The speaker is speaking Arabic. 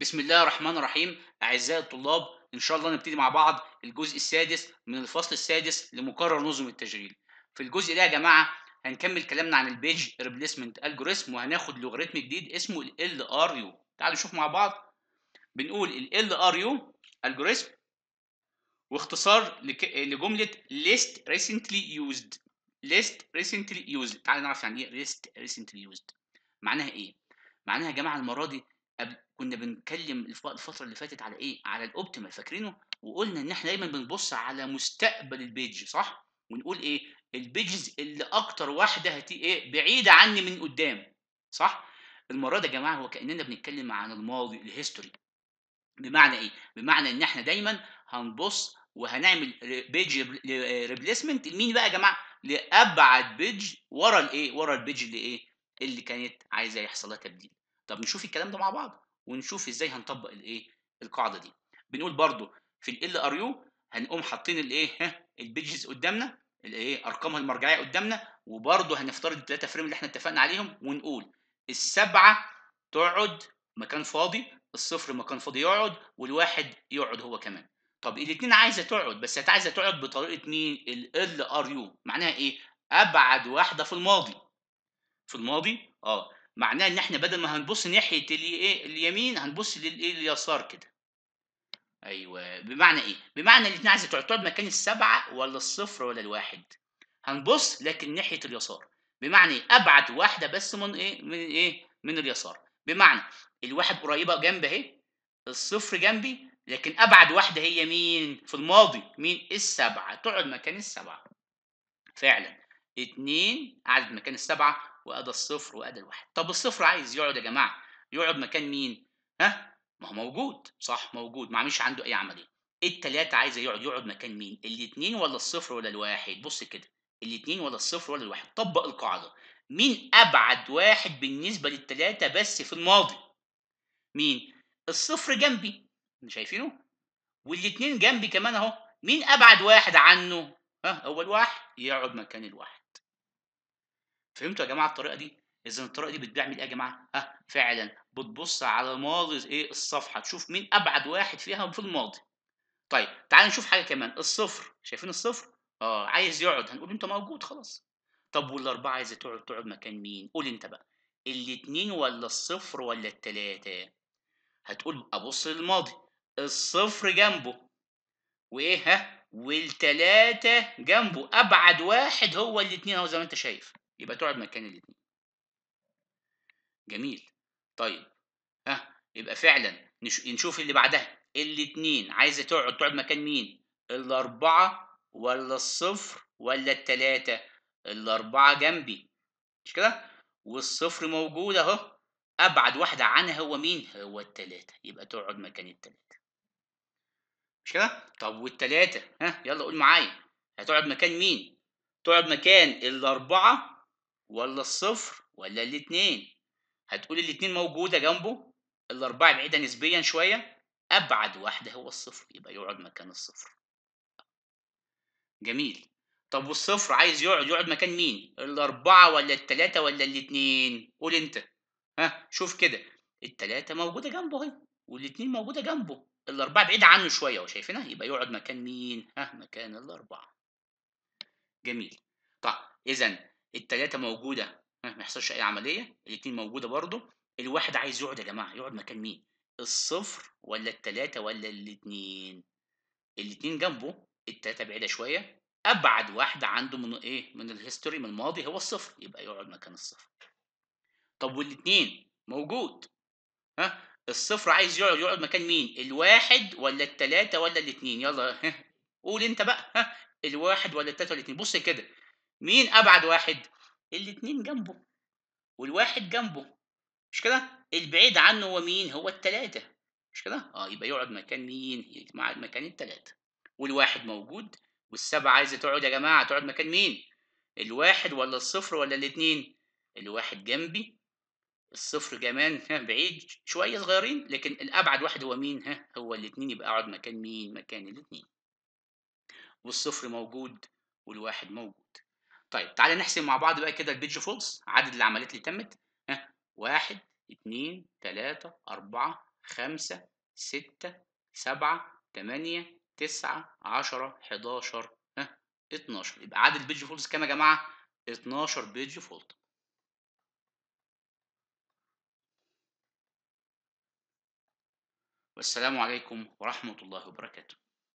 بسم الله الرحمن الرحيم أعزائي الطلاب إن شاء الله نبتدي مع بعض الجزء السادس من الفصل السادس لمقرر نظم التشغيل في الجزء ده يا جماعة هنكمل كلامنا عن البيج ريبليسمنت الجوريثم وهناخد لوغاريتم جديد اسمه ال ار يو تعالوا نشوف مع بعض بنقول ال ار يو الجوريثم واختصار لك... لجملة ليست ريسنتلي يوزد ليست ريسنتلي يوزد تعالوا نعرف يعني ايه ليست ريسنتلي يوزد معناها ايه معناها يا جماعة المرة دي كنا بنتكلم الفتره اللي فاتت على ايه على الاوبتيمال فاكرينه وقلنا ان احنا دايما بنبص على مستقبل البيج صح ونقول ايه البيجز اللي اكتر واحده هتي ايه بعيده عني من قدام صح المره دي يا جماعه هو كاننا بنتكلم عن الماضي الهيستوري بمعنى ايه بمعنى ان احنا دايما هنبص وهنعمل بيج ريبليسمنت لمين بقى يا جماعه لابعد بيج ورا الايه ورا البيج اللي ايه اللي كانت عايزه يحصل لها تبديل طب نشوف الكلام ده مع بعض ونشوف ازاي هنطبق الايه القاعده دي بنقول برضو في ال ار يو هنقوم حاطين الايه البيجز قدامنا الايه ارقامها المرجعيه قدامنا وبرضو هنفترض الثلاثه فريم اللي احنا اتفقنا عليهم ونقول السبعه تقعد مكان فاضي الصفر مكان فاضي يقعد والواحد يقعد هو كمان طب الاثنين عايزه تقعد بس عايزه تقعد بطريقه مين ال ار يو معناها ايه ابعد واحده في الماضي في الماضي اه معناه ان احنا بدل ما هنبص ناحيه إيه، اليمين هنبص إيه، لليسار كده ايوه بمعنى ايه بمعنى الاثنين عايزه تعتبر مكان السبعه ولا الصفر ولا الواحد هنبص لكن ناحيه اليسار بمعنى ايه ابعد واحده بس من ايه من ايه من اليسار بمعنى الواحد قريبه جنب اهي الصفر جنبي لكن ابعد واحده هي مين في الماضي مين السبعه تقعد مكان السبعه فعلا اتنين قعدت مكان السبعه وأدى الصفر وأدى الواحد طب الصفر عايز يقعد يا جماعة يقعد مكان مين؟ ها؟ ما هو موجود صح موجود ما عملش عنده أي عملية التلاتة عايزه يقعد يقعد مكان مين؟ الاتنين ولا الصفر ولا الواحد؟ بص كده الاتنين ولا الصفر ولا الواحد طبق القاعدة مين أبعد واحد بالنسبة للتلاتة بس في الماضي؟ مين؟ الصفر جنبي شايفينه؟ والاتنين جنبي كمان أهو مين أبعد واحد عنه؟ ها هو الواحد يقعد مكان الواحد فهمتوا يا جماعه الطريقه دي اذا الطريقه دي بتعمل ايه يا جماعه ها آه، فعلا بتبص على ماضي ايه الصفحه تشوف مين ابعد واحد فيها في الماضي طيب تعال نشوف حاجه كمان الصفر شايفين الصفر اه عايز يقعد هنقول انت موجود خلاص طب والاربعه عايزه تقعد تقعد مكان مين قول انت بقى الاتنين ولا الصفر ولا التلاته هتقول ابص للماضي الصفر جنبه وايه ها والتلاته جنبه ابعد واحد هو الاتنين اهو زي ما انت شايف يبقى تقعد مكان الاثنين جميل طيب ها يبقى فعلا نشوف اللي بعدها الاثنين عايزه تقعد تقعد مكان مين الاربعه ولا الصفر ولا التلاته الاربعه جنبي مش كده والصفر موجود اهو ابعد واحده عنها هو مين هو التلاته يبقى تقعد مكان التلاته مش كده طب والتلاته ها يلا قول معايا هتقعد مكان مين تقعد مكان الاربعه ولا الصفر ولا الاتنين هتقول الاتنين موجودة جنبه الأربعة بعيدة نسبيا شوية أبعد واحدة هو الصفر يبقى يقعد مكان الصفر جميل طب والصفر عايز يقعد يقعد مكان مين الأربعة ولا التلاتة ولا الاتنين قول أنت ها شوف كده التلاتة موجودة جنبه اهي والاتنين موجودة جنبه الأربعة بعيدة عنه شوية وشايفينها يبقى يقعد مكان مين ها مكان الأربعة جميل طب إذا التلاتة موجودة ما يحصلش أي عملية الاتنين موجودة برضو الواحد عايز يقعد يا جماعة يقعد مكان مين؟ الصفر ولا التلاتة ولا الاتنين؟ الاتنين جنبه التلاتة بعيدة شوية أبعد واحدة عنده من إيه؟ من الهيستوري من الماضي هو الصفر يبقى يقعد مكان الصفر. طب والاتنين موجود ها؟ الصفر عايز يقعد يقعد مكان مين؟ الواحد ولا التلاتة ولا الاتنين؟ يلا ها قول أنت بقى ها الواحد ولا التلاتة ولا الاتنين بص كده مين ابعد واحد الاتنين جنبه والواحد جنبه مش كده البعيد عنه هو مين هو التلاتة مش كده اه يبقى يقعد مكان مين مع مكان التلاتة والواحد موجود والسبعة عايزة تقعد يا جماعة تقعد مكان مين الواحد ولا الصفر ولا الاتنين الواحد جنبي الصفر كمان ها بعيد شويه صغيرين لكن الابعد واحد هو مين ها هو الاتنين يبقى اقعد مكان مين مكان الاتنين والصفر موجود والواحد موجود طيب تعالى نحسب مع بعض بقى كده البيج فولس عدد العمليات اللي تمت ها واحد اتنين تلاتة أربعة خمسة ستة سبعة تمانية تسعة عشرة حداشر ها اتناشر يبقى عدد البيج فولس كام يا جماعة؟ اتناشر بيج فولت والسلام عليكم ورحمة الله وبركاته